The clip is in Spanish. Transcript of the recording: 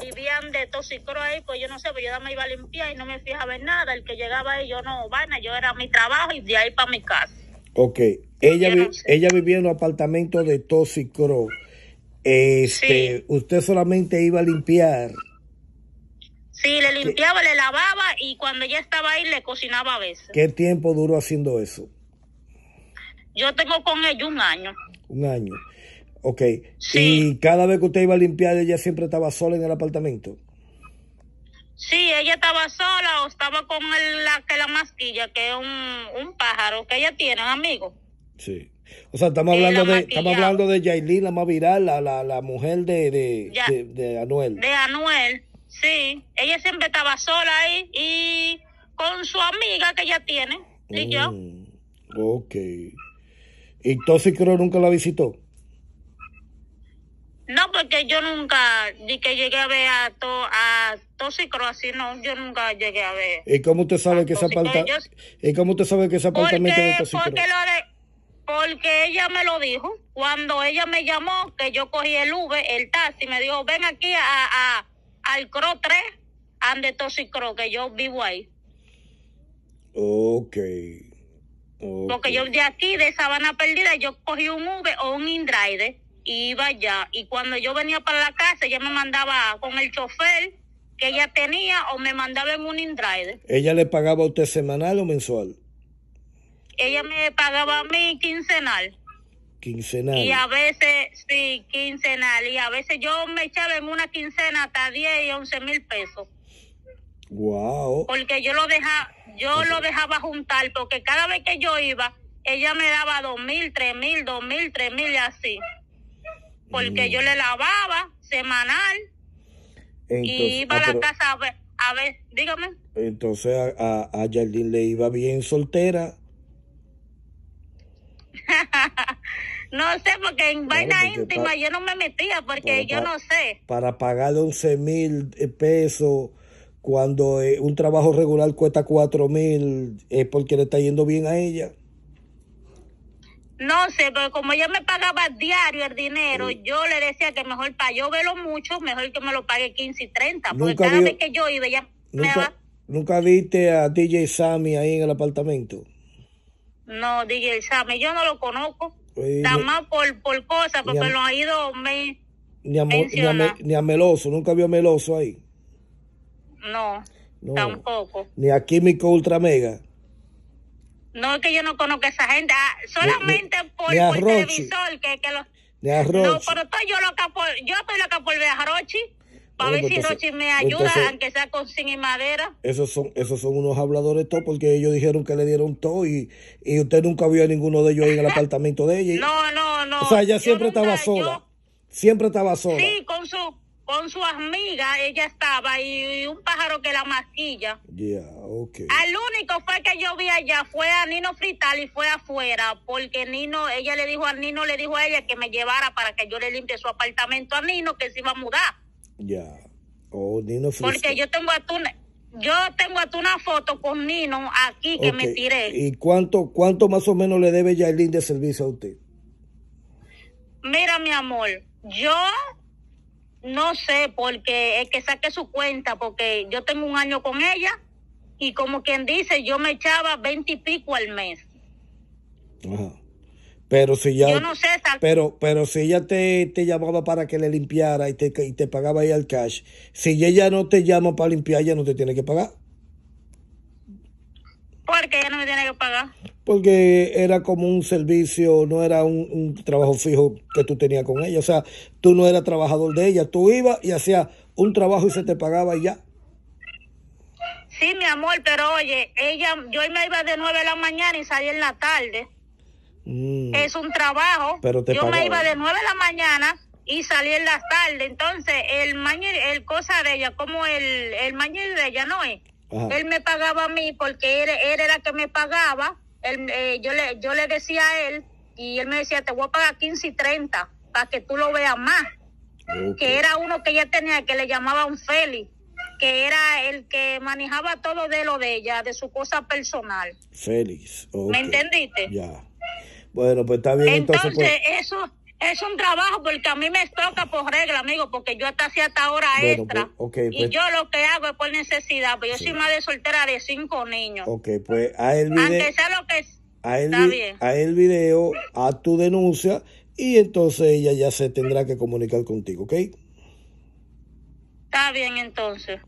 vivían de toxicro ahí, pues yo no sé, pues yo me iba a limpiar y no me fijaba en nada. El que llegaba ahí, yo no, vaina, yo era mi trabajo y de ahí para mi casa. Ok, ella, ella vivía en un apartamento de toxicro. Este, usted solamente iba a limpiar. Sí, le limpiaba, le lavaba y cuando ella estaba ahí le cocinaba a veces. ¿Qué tiempo duró haciendo eso? Yo tengo con ella un año. Un año. Ok. Sí. ¿Y cada vez que usted iba a limpiar, ella siempre estaba sola en el apartamento? Sí, ella estaba sola o estaba con la que la masquilla, que es un, pájaro que ella tiene, amigo. Sí. O sea, estamos hablando de estamos hablando de Yailin, la más viral, la, la, la mujer de de, Anuel. De Anuel, sí. Ella siempre estaba sola ahí y con su amiga que ella tiene, y yo. Mm, ok. ¿Y Toxicro nunca la visitó? No, porque yo nunca, ni que llegué a ver a, to, a así, no, yo nunca llegué a ver. ¿Y cómo usted sabe que esa apartamento, y cómo usted sabes que ese apartamento porque, de Porque, porque ella me lo dijo, cuando ella me llamó, que yo cogí el V el taxi, me dijo, ven aquí a, a al CRO 3, ande Tosicro, que yo vivo ahí. Ok. Porque yo de aquí, de Sabana Perdida, yo cogí un V o un Indraide iba ya Y cuando yo venía para la casa, ella me mandaba con el chofer que ella tenía o me mandaba en un indrider. ¿Ella le pagaba a usted semanal o mensual? Ella me pagaba a mí quincenal. Quincenal. Y a veces, sí, quincenal. Y a veces yo me echaba en una quincena hasta 10 y 11 mil pesos. Wow. Porque yo lo dejaba, yo lo dejaba juntar, porque cada vez que yo iba, ella me daba dos mil, tres mil, dos mil, tres mil y así porque yo le lavaba semanal y iba a ah, la casa a ver, dígame. Entonces a, Jardín le iba bien soltera. no sé, porque en vaina íntima yo no me metía porque yo no sé. Para pagar 11 mil pesos cuando eh, un trabajo regular cuesta 4 mil es porque le está yendo bien a ella. No sé, pero como ella me pagaba diario el dinero, yo le decía que mejor para yo verlo mucho, mejor que me lo pague 15 y 30. Porque cada vez que yo iba, ella me va. ¿Nunca viste a DJ Sammy ahí en el apartamento? No, DJ Sammy, yo no lo conozco. tan más por, por cosas, porque lo ha ido me ni a, ni, ni a, Meloso, nunca vio a Meloso ahí. No, tampoco. Ni a Químico Ultra Mega. No, es que yo no conozco a esa gente. Ah, solamente por, el por televisor. Que, que los, de Arrochi. No, pero estoy yo loca por, yo estoy loca por ver a Rochi. Para ver si Arrochi Rochi me ayuda, aunque sea con sin y madera. Esos son, esos son unos habladores todos, porque ellos dijeron que le dieron todo y, y usted nunca vio a ninguno de ellos ahí en el apartamento de ella. no, no, no. O sea, ella siempre estaba sola. siempre estaba sola. Sí, con su con su amiga, ella estaba, y un pájaro que la maquilla. Ya, okay. Al único fue que yo vi allá fue a Nino Frital y fue afuera, porque Nino, ella le dijo a Nino, le dijo a ella que me llevara para que yo le limpie su apartamento a Nino, que se iba a mudar. Ya. Oh, Nino Frital. Porque yo tengo a yo tengo hasta una foto con Nino aquí que me tiré. ¿Y cuánto, cuánto más o menos le debe Yailin de servicio a usted? Mira, mi amor, yo no sé, porque es que saque su cuenta, porque yo tengo un año con ella y como quien dice, yo me echaba veinte y pico al mes. Ajá. Pero si ya, yo no sé, pero, pero si ella te, llamaba para que le limpiara y te, y te pagaba ahí el cash, si ella no te llama para limpiar, ella no te tiene que pagar. Porque ella no me tiene que pagar. Porque era como un servicio, no era un, trabajo fijo que tú tenías con ella. O sea, tú no eras trabajador de ella. Tú ibas y hacías un trabajo y se te pagaba y ya. Sí, mi amor, pero oye, ella, yo me iba de 9 de la mañana y salía en la tarde. Mm. Es un trabajo. Pero yo me iba de 9 de la mañana y salí en la tarde. Entonces, el mañana, el cosa de ella, como el, el mañana de ella no es. Él me pagaba a mí porque él, era el que me pagaba. Eh, yo, le, yo le decía a él y él me decía, te voy a pagar 15 y 30 para que tú lo veas más. Que era uno que ella tenía que le llamaba un Félix, que era el que manejaba todo de lo de ella, de su cosa personal. Félix. ¿Me entendiste? Ya. Bueno, pues está bien. Entonces, pues. eso es un trabajo porque a mí me toca por regla, amigo, porque yo hasta hacía hasta hora pues, extra. y pues. yo lo que hago es por necesidad, porque yo soy madre soltera de cinco niños. Ok, pues a él... lo que a él, a él video, a tu denuncia, y entonces ella ya se tendrá que comunicar contigo, ¿ok? Está bien, entonces.